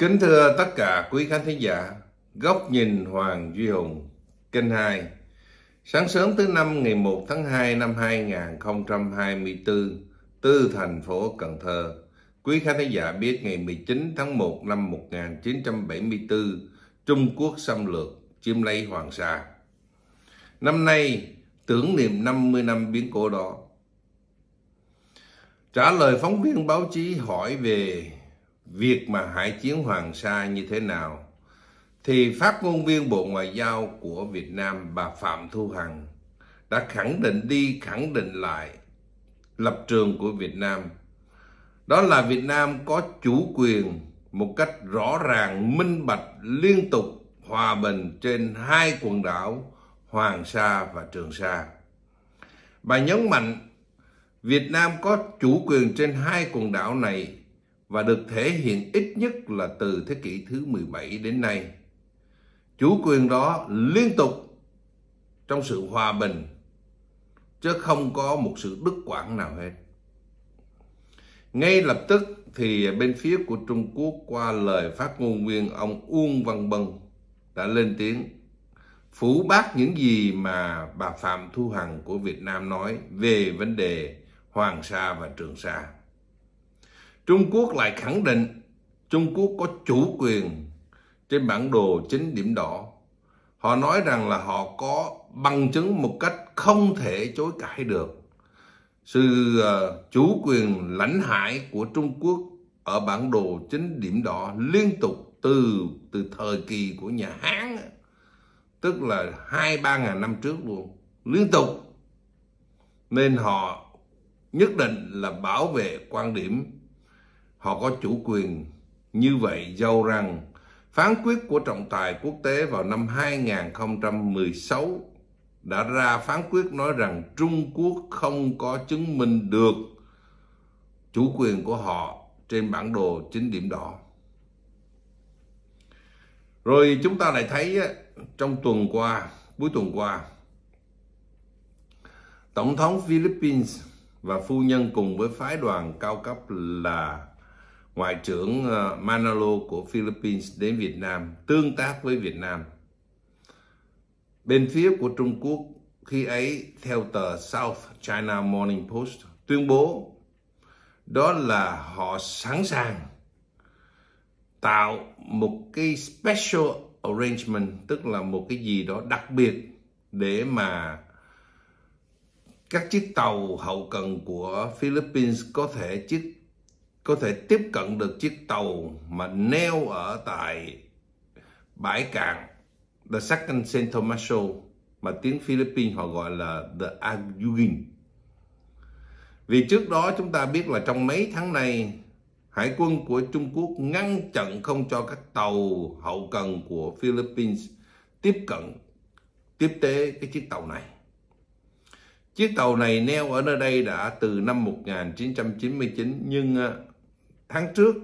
Kính thưa tất cả quý khán thính giả, Góc nhìn Hoàng Duy Hùng, kênh 2. Sáng sớm thứ năm ngày 1 tháng 2 năm 2024, từ thành phố Cần Thơ. Quý khán thính giả biết ngày 19 tháng 1 năm 1974, Trung Quốc xâm lược chiếm lấy Hoàng Sa. Năm nay, tưởng niệm 50 năm biến cố đó. Trả lời phóng viên báo chí hỏi về việc mà hải chiến Hoàng Sa như thế nào thì phát ngôn viên Bộ Ngoại giao của Việt Nam bà Phạm Thu Hằng đã khẳng định đi khẳng định lại lập trường của Việt Nam. Đó là Việt Nam có chủ quyền một cách rõ ràng, minh bạch, liên tục, hòa bình trên hai quần đảo Hoàng Sa và Trường Sa. Bà nhấn mạnh Việt Nam có chủ quyền trên hai quần đảo này và được thể hiện ít nhất là từ thế kỷ thứ 17 đến nay. Chủ quyền đó liên tục trong sự hòa bình chứ không có một sự đứt quãng nào hết. Ngay lập tức thì bên phía của Trung Quốc qua lời phát ngôn viên ông Uông Văn Bân đã lên tiếng phủ bác những gì mà bà Phạm Thu Hằng của Việt Nam nói về vấn đề Hoàng Sa và Trường Sa. Trung Quốc lại khẳng định Trung Quốc có chủ quyền trên bản đồ chính điểm đỏ. Họ nói rằng là họ có bằng chứng một cách không thể chối cãi được. Sự ờ, chủ quyền lãnh hải của Trung Quốc ở bản đồ chính điểm đỏ liên tục từ từ thời kỳ của nhà Hán tức là hai ba ngàn năm trước luôn liên tục nên họ nhất định là bảo vệ quan điểm Họ có chủ quyền như vậy dâu rằng phán quyết của trọng tài quốc tế vào năm 2016 đã ra phán quyết nói rằng Trung Quốc không có chứng minh được chủ quyền của họ trên bản đồ chính điểm đỏ. Rồi chúng ta lại thấy trong tuần qua, cuối tuần qua, Tổng thống Philippines và phu nhân cùng với phái đoàn cao cấp là Ngoại trưởng ờ, Manalo của Philippines đến Việt Nam tương tác với Việt Nam. Bên phía của Trung Quốc khi ấy theo tờ South China Morning Post tuyên bố đó là họ sẵn sàng tạo một cái special arrangement tức là một cái gì đó đặc biệt để mà các chiếc tàu hậu cần của Philippines có thể chiếc có thể tiếp cận được chiếc tàu mà neo ở tại bãi cạn The Second Saint Tomaso mà tiếng Philippines họ gọi là The Agugin. Vì trước đó chúng ta biết là trong mấy tháng này hải quân của Trung Quốc ngăn chặn không cho các tàu hậu cần của Philippines tiếp cận tiếp tế cái chiếc tàu này. Chiếc tàu này neo ở nơi đây đã từ năm 1999 nhưng à, tháng trước,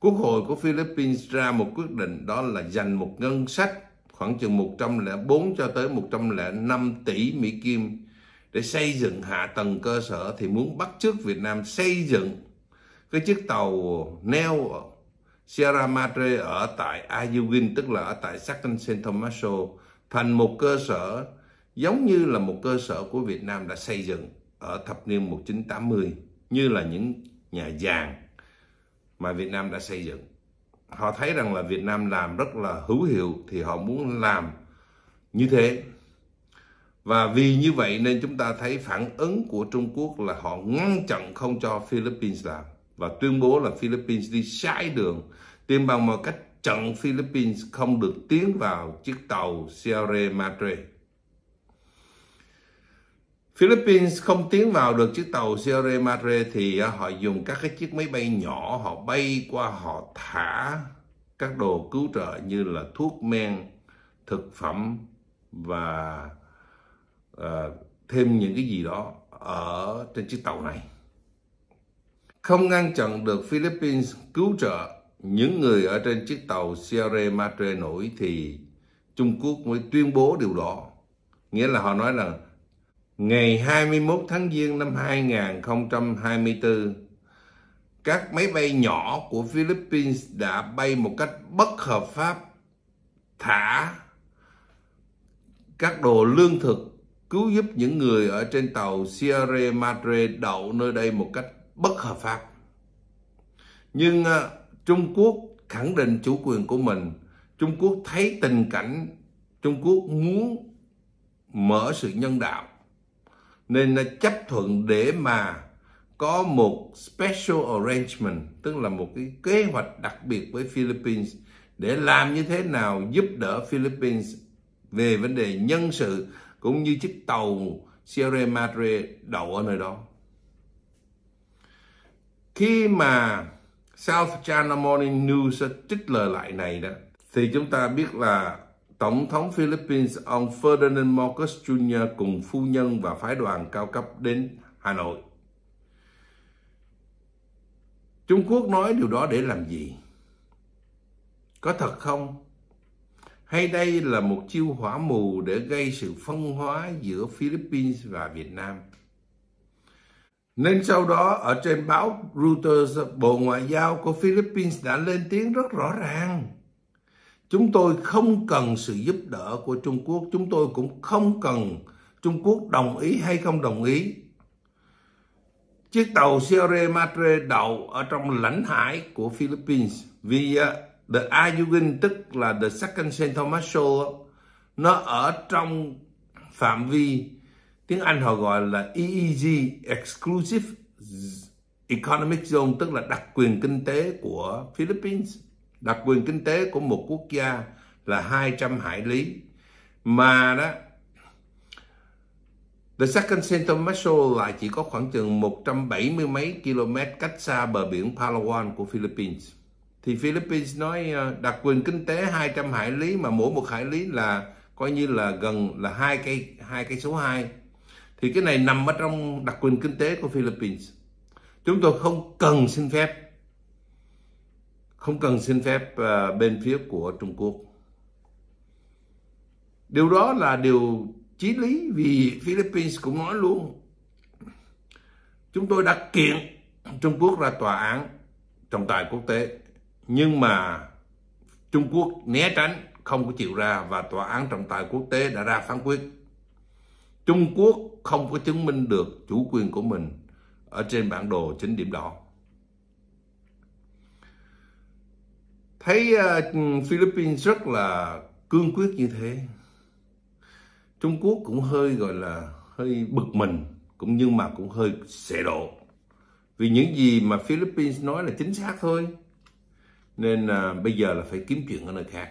Quốc hội của Philippines ra một quyết định đó là dành một ngân sách khoảng chừng 104 cho tới 105 tỷ Mỹ Kim để xây dựng hạ tầng cơ sở thì muốn bắt chước Việt Nam xây dựng cái chiếc tàu neo Sierra Madre ở tại Ayuwin tức là ở tại Sacan San Tomaso thành một cơ sở giống như là một cơ sở của Việt Nam đã xây dựng ở thập niên 1980 như là những nhà giàn mà Việt Nam đã xây dựng. Họ thấy rằng là Việt Nam làm rất là hữu hiệu thì họ muốn làm như thế. Và vì như vậy nên chúng ta thấy phản ứng của Trung Quốc là họ ngăn chặn không cho Philippines làm và tuyên bố là Philippines đi sai đường, tuyên bằng một cách chặn Philippines không được tiến vào chiếc tàu Sierra Madre. Philippines không tiến vào được chiếc tàu Sierra Madre thì à, họ dùng các cái chiếc máy bay nhỏ họ bay qua họ thả các đồ cứu trợ như là thuốc men, thực phẩm và uh, thêm những cái gì đó ở trên chiếc tàu này. Không ngăn chặn được Philippines cứu trợ những người ở trên chiếc tàu Sierra Madre nổi thì Trung Quốc mới tuyên bố điều đó. Nghĩa là họ nói là ngày 21 tháng Giêng năm 2024, các máy bay nhỏ của Philippines đã bay một cách bất hợp pháp thả các đồ lương thực cứu giúp những người ở trên tàu Sierra Madre đậu nơi đây một cách bất hợp pháp. Nhưng uh, Trung Quốc khẳng định chủ quyền của mình. Trung Quốc thấy tình cảnh, Trung Quốc muốn mở sự nhân đạo nên nó chấp thuận để mà có một special arrangement tức là một cái kế hoạch đặc biệt với Philippines để làm như thế nào giúp đỡ Philippines về vấn đề nhân sự cũng như chiếc tàu Sierra Madre đậu ở nơi đó. Khi mà South China Morning News trích lời lại này đó thì chúng ta biết là Tổng thống Philippines ông Ferdinand Marcos Jr. cùng phu nhân và phái đoàn cao cấp đến Hà Nội. Trung Quốc nói điều đó để làm gì? Có thật không? Hay đây là một chiêu hỏa mù để gây sự phân hóa giữa Philippines và Việt Nam? Nên sau đó ở trên báo Reuters, Bộ Ngoại giao của Philippines đã lên tiếng rất rõ ràng Chúng tôi không cần sự giúp đỡ của Trung Quốc, chúng tôi cũng không cần Trung Quốc đồng ý hay không đồng ý. Chiếc tàu Sierra Madre đậu ở trong lãnh hải của Philippines vì The Ayuwin tức là The Second Saint Thomas Shoal nó ở trong phạm vi tiếng Anh họ gọi là EEZ Exclusive Economic Zone tức là đặc quyền kinh tế của Philippines đặc quyền kinh tế của một quốc gia là 200 hải lý mà đó The Second Saint Thomas lại chỉ có khoảng chừng 170 mấy km cách xa bờ biển Palawan của Philippines. Thì Philippines nói ờ, đặc quyền kinh tế 200 hải lý mà mỗi một hải lý là coi như là gần là hai cây hai cây số 2. Thì cái này nằm ở trong đặc quyền kinh tế của Philippines. Chúng tôi không cần xin phép không cần xin phép ờ, bên phía của Trung Quốc. Điều đó là điều chí lý vì Philippines cũng nói luôn. Chúng tôi đã kiện Trung Quốc ra tòa án trọng tài quốc tế nhưng mà Trung Quốc né tránh không có chịu ra và tòa án trọng tài quốc tế đã ra phán quyết. Trung Quốc không có chứng minh được chủ quyền của mình ở trên bản đồ chính điểm đỏ. thấy uh, Philippines rất là cương quyết như thế Trung Quốc cũng hơi gọi là hơi bực mình cũng nhưng mà cũng hơi sệ độ vì những gì mà Philippines nói là chính xác thôi nên à, bây giờ là phải kiếm chuyện ở nơi khác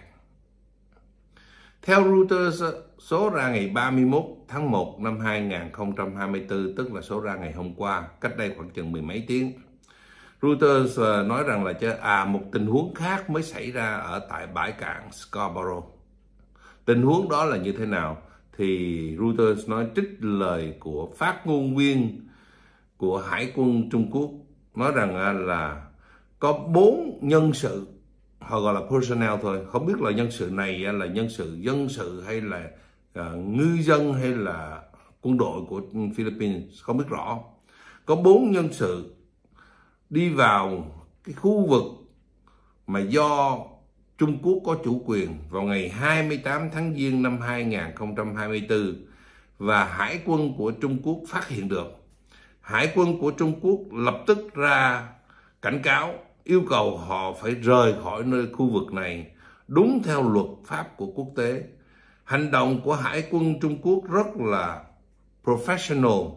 theo Reuters ờ, số ra ngày 31 tháng 1 năm 2024 tức là số ra ngày hôm qua cách đây khoảng chừng mười mấy tiếng Reuters ờ, nói rằng là à một tình huống khác mới xảy ra ở tại bãi cạn Scarborough. Tình huống đó là như thế nào? Thì Reuters nói trích lời của phát ngôn viên của Hải quân Trung Quốc nói rằng à, là có bốn nhân sự họ gọi là personnel thôi không biết là nhân sự này à, là nhân sự dân sự hay là uh, ngư dân hay là quân đội của Philippines không biết rõ có bốn nhân sự đi vào cái khu vực mà do Trung Quốc có chủ quyền vào ngày 28 tháng Giêng năm 2024 và hải quân của Trung Quốc phát hiện được. Hải quân của Trung Quốc lập tức ra cảnh cáo yêu cầu họ phải rời khỏi nơi khu vực này đúng theo luật pháp của quốc tế. Hành động của hải quân Trung Quốc rất là professional,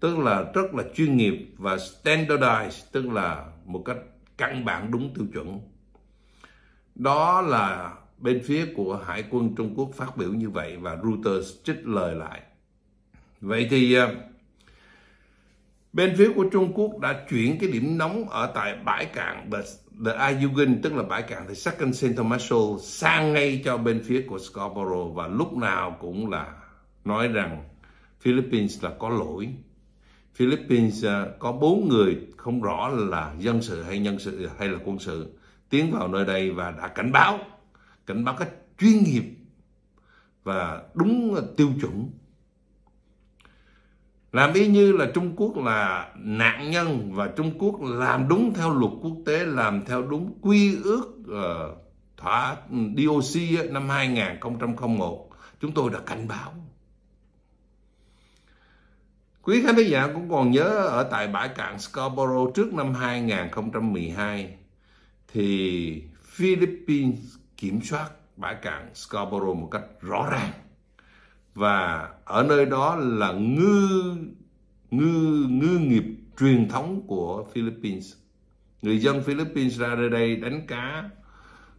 tức là rất là chuyên nghiệp và standardized tức là một cách căn bản đúng tiêu chuẩn đó là bên phía của hải quân Trung Quốc phát biểu như vậy và Reuters trích lời lại vậy thì à, bên phía của Trung Quốc đã chuyển cái điểm nóng ở tại bãi cạn The, The Ayugin tức là bãi cạn thì Second Saint Thomas Thomaso sang ngay cho bên phía của Scarborough và lúc nào cũng là nói rằng Philippines là có lỗi Philippines à, có bốn người không rõ là dân sự hay nhân sự hay là quân sự tiến vào nơi đây và đã cảnh báo cảnh báo cách chuyên nghiệp và đúng tiêu chuẩn làm y như là Trung Quốc là nạn nhân và Trung Quốc làm đúng theo luật quốc tế làm theo đúng quy ước uh, thỏa ừ, DOC năm 2001 chúng tôi đã cảnh báo Quý khán giả cũng còn nhớ ở tại bãi cạn Scarborough trước năm 2012 thì Philippines kiểm soát bãi cạn Scarborough một cách rõ ràng. Và ở nơi đó là ngư ngư ngư nghiệp truyền thống của Philippines. Người dân Philippines ra đây đánh cá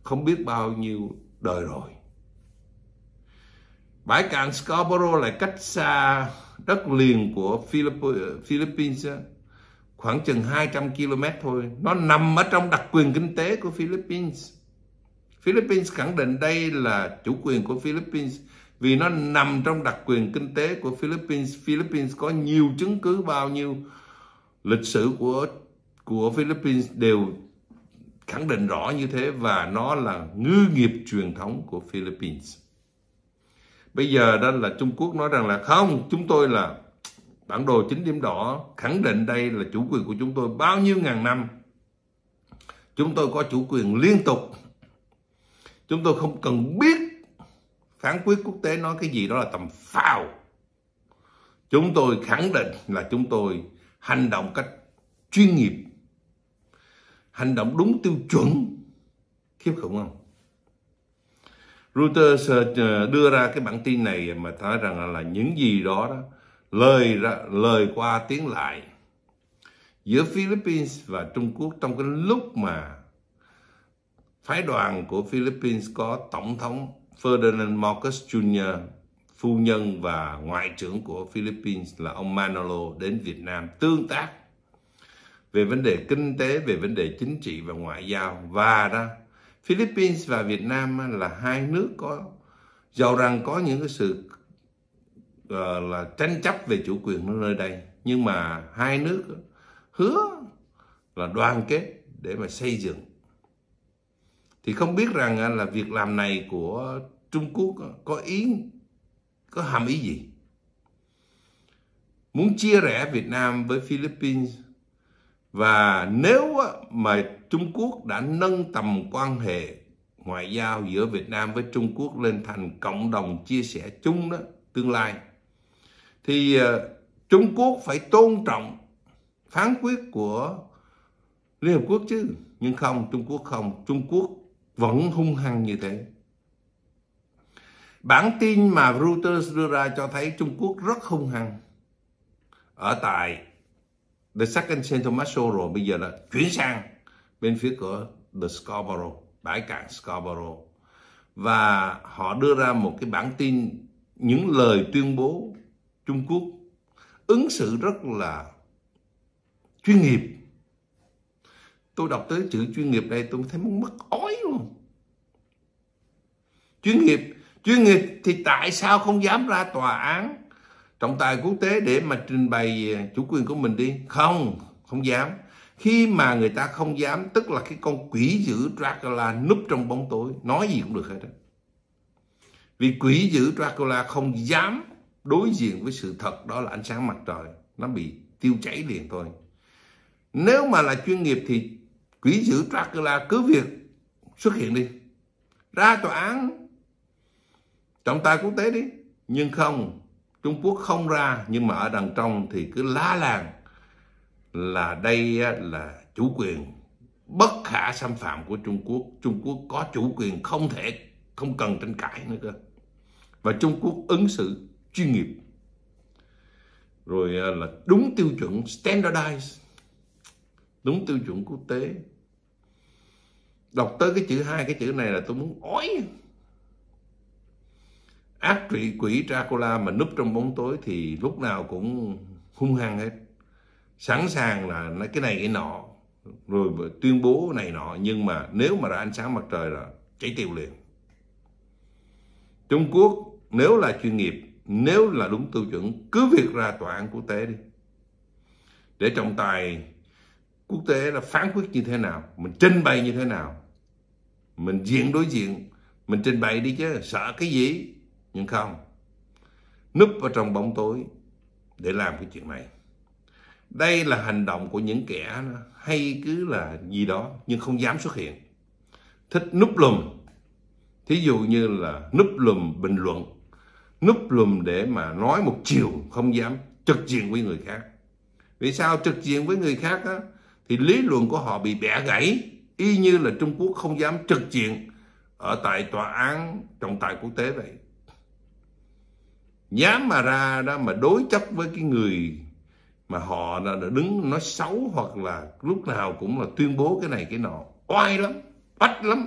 không biết bao nhiêu đời rồi. Bãi cạn Scarborough lại cách xa đất liền của Philippines khoảng chừng 200 km thôi. Nó nằm ở trong đặc quyền kinh tế của Philippines. Philippines khẳng định đây là chủ quyền của Philippines vì nó nằm trong đặc quyền kinh tế của Philippines. Philippines có nhiều chứng cứ bao nhiêu lịch sử của của Philippines đều khẳng định rõ như thế và nó là ngư nghiệp truyền thống của Philippines bây giờ đó là Trung Quốc nói rằng là không chúng tôi là bản đồ chính điểm đỏ khẳng định đây là chủ quyền của chúng tôi bao nhiêu ngàn năm chúng tôi có chủ quyền liên tục chúng tôi không cần biết phán quyết quốc tế nói cái gì đó là tầm phào chúng tôi khẳng định là chúng tôi hành động cách chuyên nghiệp hành động đúng tiêu chuẩn khiếp khủng không Reuters ờ, ờ, đưa ra cái bản tin này mà nói rằng là, những gì đó, đó lời ra, lời qua tiếng lại giữa Philippines và Trung Quốc trong cái lúc mà phái đoàn của Philippines có tổng thống Ferdinand Marcos Jr phu nhân và ngoại trưởng của Philippines là ông Manolo đến Việt Nam tương tác về vấn đề kinh tế, về vấn đề chính trị và ngoại giao và đó Philippines và Việt Nam là hai nước có giàu rằng có những cái sự uh, là tranh chấp về chủ quyền nơi đây nhưng mà hai nước hứa là đoàn kết để mà xây dựng thì không biết rằng là việc làm này của Trung Quốc có ý có hàm ý gì muốn chia rẽ Việt Nam với Philippines và nếu mà Trung Quốc đã nâng tầm quan hệ ngoại giao giữa Việt Nam với Trung Quốc lên thành cộng đồng chia sẻ chung đó tương lai thì uh, Trung Quốc phải tôn trọng phán quyết của Liên Hợp Quốc chứ nhưng không Trung Quốc không Trung Quốc vẫn hung hăng như thế bản tin mà Reuters đưa ra cho thấy Trung Quốc rất hung hăng ở tại The Second Saint Thomas rồi bây giờ là chuyển sang bên phía của The Scarborough, bãi cảng Scarborough. Và họ đưa ra một cái bản tin những lời tuyên bố Trung Quốc ứng xử rất là chuyên nghiệp. Tôi đọc tới chữ chuyên nghiệp đây tôi thấy muốn mất ói luôn. Chuyên nghiệp, chuyên nghiệp thì tại sao không dám ra tòa án trọng tài quốc tế để mà trình bày chủ quyền của mình đi? Không, không dám khi mà người ta không dám tức là cái con quỷ dữ Dracula núp trong bóng tối nói gì cũng được hết đó. vì quỷ dữ Dracula không dám đối diện với sự thật đó là ánh sáng mặt trời nó bị tiêu chảy liền thôi nếu mà là chuyên nghiệp thì quỷ dữ Dracula cứ việc xuất hiện đi ra tòa án trọng tài quốc tế đi nhưng không Trung Quốc không ra nhưng mà ở đằng trong thì cứ lá làng là đây là chủ quyền bất khả xâm phạm của Trung Quốc. Trung Quốc có chủ quyền không thể không cần tranh cãi nữa cơ. Và Trung Quốc ứng xử chuyên nghiệp. Rồi à, là đúng tiêu chuẩn standardized, đúng tiêu chuẩn quốc tế. Đọc tới cái chữ hai cái chữ này là tôi muốn ói. Ác trị quỷ Dracula mà núp trong bóng tối thì lúc nào cũng hung hăng hết sẵn dạ. sàng là cái này cái nọ rồi tuyên bố này nọ nhưng mà nếu mà ra ánh sáng mặt trời là cháy tiêu liền Trung Quốc nếu là chuyên nghiệp nếu là đúng tiêu chuẩn cứ việc ra tòa án quốc tế đi để trọng tài quốc tế là phán quyết như thế nào mình trình bày như thế nào mình diện đối diện mình trình bày đi chứ sợ cái gì nhưng không núp vào trong bóng tối để làm cái chuyện này đây là hành động của những kẻ hay cứ là gì đó nhưng không dám xuất hiện thích núp lùm thí dụ như là núp lùm bình luận núp lùm để mà nói một chiều không dám trực diện với người khác vì sao trực diện với người khác á, thì lý luận của họ bị bẻ gãy y như là Trung Quốc không dám trực diện ở tại tòa án trọng tài quốc tế vậy dám mà ra đó mà đối chất với cái người mà họ đã đứng nói xấu hoặc là lúc nào cũng là tuyên bố cái này cái nọ oai lắm bách lắm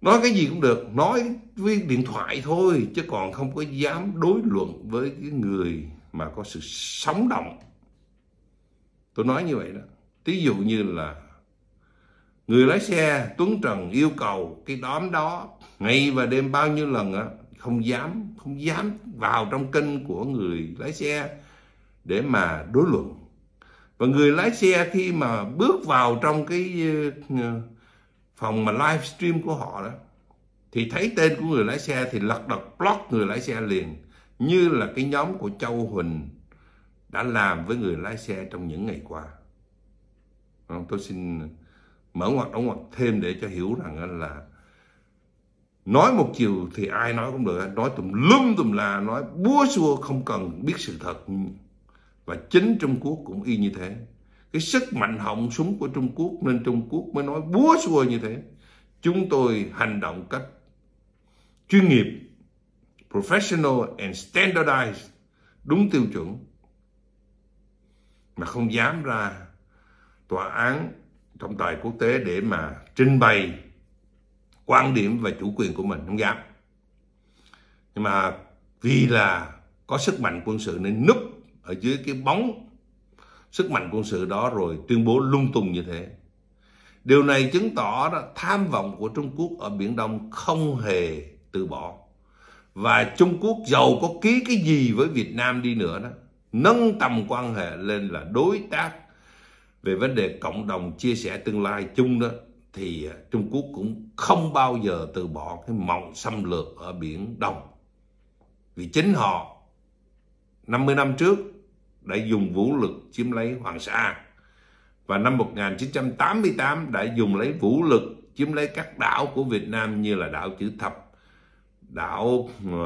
nói cái gì cũng được nói với điện thoại thôi chứ còn không có dám đối luận với cái người mà có sự sống động tôi nói như vậy đó ví dụ như là người lái xe tuấn trần yêu cầu cái đám đó ngày và đêm bao nhiêu lần á không dám không dám vào trong kinh của người lái xe để mà đối luận và người lái xe khi mà bước vào trong cái ờ, phòng mà livestream của họ đó thì thấy tên của người lái xe thì lật đật block người lái xe liền như là cái nhóm của Châu Huỳnh đã làm với người lái xe trong những ngày qua ờ, tôi xin mở ngoặt đóng ngoặt thêm để cho hiểu rằng là nói một chiều thì ai nói cũng được nói tùm lum tùm là nói búa xua không cần biết sự thật và chính Trung Quốc cũng y như thế cái sức mạnh họng súng của Trung Quốc nên Trung Quốc mới nói búa xua như thế chúng tôi hành động cách chuyên nghiệp professional and standardized đúng tiêu chuẩn mà không dám ra tòa án trọng tài quốc tế để mà trình bày quan điểm và chủ quyền của mình không dám nhưng mà vì là có sức mạnh quân sự nên núp ở dưới cái bóng sức mạnh quân sự đó rồi tuyên bố lung tung như thế. Điều này chứng tỏ đó, tham vọng của Trung Quốc ở Biển Đông không hề từ bỏ. Và Trung Quốc giàu có ký cái gì với Việt Nam đi nữa đó, nâng tầm quan hệ lên là đối tác về vấn đề cộng đồng chia sẻ tương lai chung đó thì à, Trung Quốc cũng không bao giờ từ bỏ cái mộng xâm lược ở Biển Đông. Vì chính họ 50 năm trước đã dùng vũ lực chiếm lấy Hoàng Sa và năm 1988 đã dùng lấy vũ lực chiếm lấy các đảo của Việt Nam như là đảo Chữ Thập, đảo uh,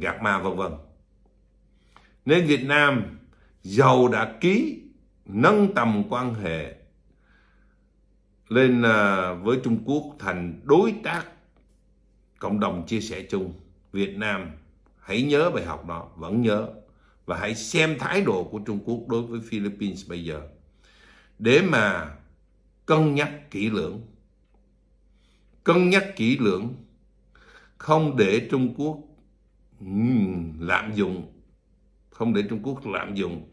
Gạc Ma vân vân. Nên Việt Nam giàu đã ký nâng tầm quan hệ lên ờ, với Trung Quốc thành đối tác cộng đồng chia sẻ chung. Việt Nam hãy nhớ bài học đó, vẫn nhớ và hãy xem thái độ của Trung Quốc đối với Philippines bây giờ để mà cân nhắc kỹ lưỡng cân nhắc kỹ lưỡng không để Trung Quốc lạm dụng không để Trung Quốc lạm dụng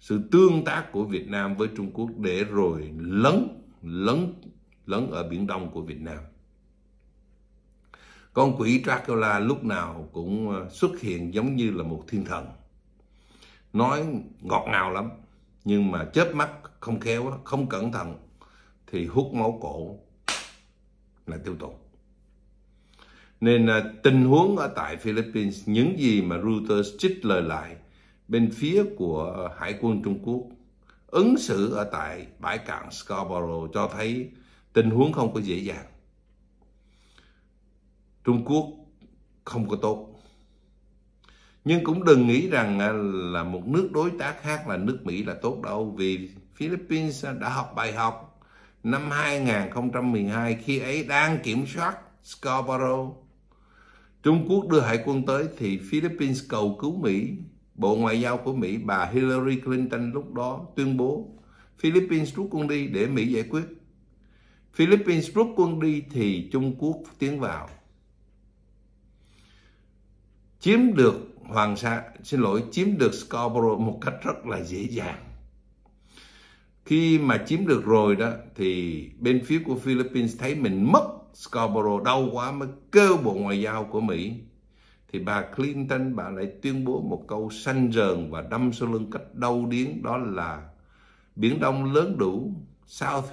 sự tương tác của Việt Nam với Trung Quốc để rồi lấn lấn lấn ở biển Đông của Việt Nam con quỷ Dracula lúc nào cũng ờ, xuất hiện giống như là một thiên thần nói ngọt ngào lắm nhưng mà chớp mắt không khéo không cẩn thận thì hút máu cổ là tiêu tụng nên à, tình huống ở tại Philippines những gì mà Reuters trích lời lại bên phía của hải quân Trung Quốc ứng xử ở tại bãi cạn Scarborough cho thấy tình huống không có dễ dàng Trung Quốc không có tốt nhưng cũng đừng nghĩ rằng à, là một nước đối tác khác là nước Mỹ là tốt đâu vì Philippines đã học bài học năm 2012 khi ấy đang kiểm soát Scarborough. Trung Quốc đưa hải quân tới thì Philippines cầu cứu Mỹ. Bộ Ngoại giao của Mỹ bà Hillary Clinton lúc đó tuyên bố Philippines rút quân đi để Mỹ giải quyết. Philippines rút quân đi thì Trung Quốc tiến vào chiếm được Hoàng Sa xin lỗi chiếm được Scarborough một cách rất là dễ dàng khi mà chiếm được rồi đó thì bên phía của Philippines thấy mình mất Scarborough đau quá mới kêu bộ ngoại giao của Mỹ thì bà Clinton bà lại tuyên bố một câu xanh rờn và đâm sau lưng cách đau điến đó là biển Đông lớn đủ South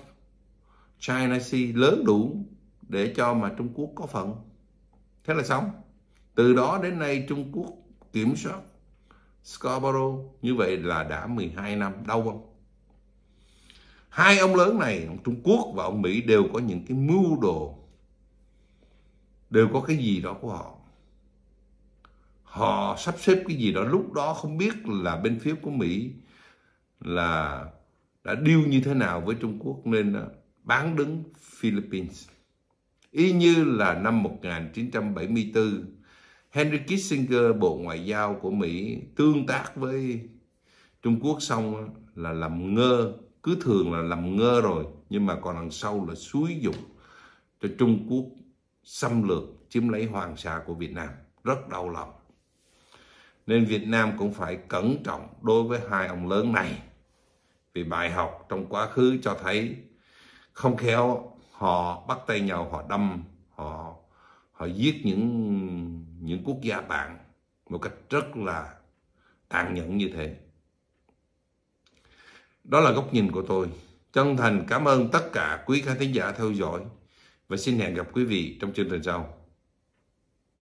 China Sea lớn đủ để cho mà Trung Quốc có phận thế là xong từ đó đến nay Trung Quốc kiểm soát Scarborough như vậy là đã 12 năm đau không? Hai ông lớn này, ông Trung Quốc và ông Mỹ đều có những cái mưu đồ, đều có cái gì đó của họ. Họ sắp xếp cái gì đó lúc đó không biết là bên phía của Mỹ là đã điêu như thế nào với Trung Quốc nên ờ, bán đứng Philippines. Y như là năm 1974 Henry Kissinger, Bộ Ngoại giao của Mỹ tương tác với Trung Quốc xong là làm ngơ, cứ thường là làm ngơ rồi, nhưng mà còn đằng sau là xúi dục cho Trung Quốc xâm lược, chiếm lấy hoàng sa của Việt Nam. Rất đau lòng. Nên Việt Nam cũng phải cẩn trọng đối với hai ông lớn này. Vì bài học trong quá khứ cho thấy không khéo họ bắt tay nhau, họ đâm, họ họ giết những những quốc gia bạn một cách rất là tàn nhẫn như thế. Đó là góc nhìn của tôi. Chân thành cảm ơn tất cả quý khán thính giả theo dõi và xin hẹn gặp quý vị trong chương trình sau.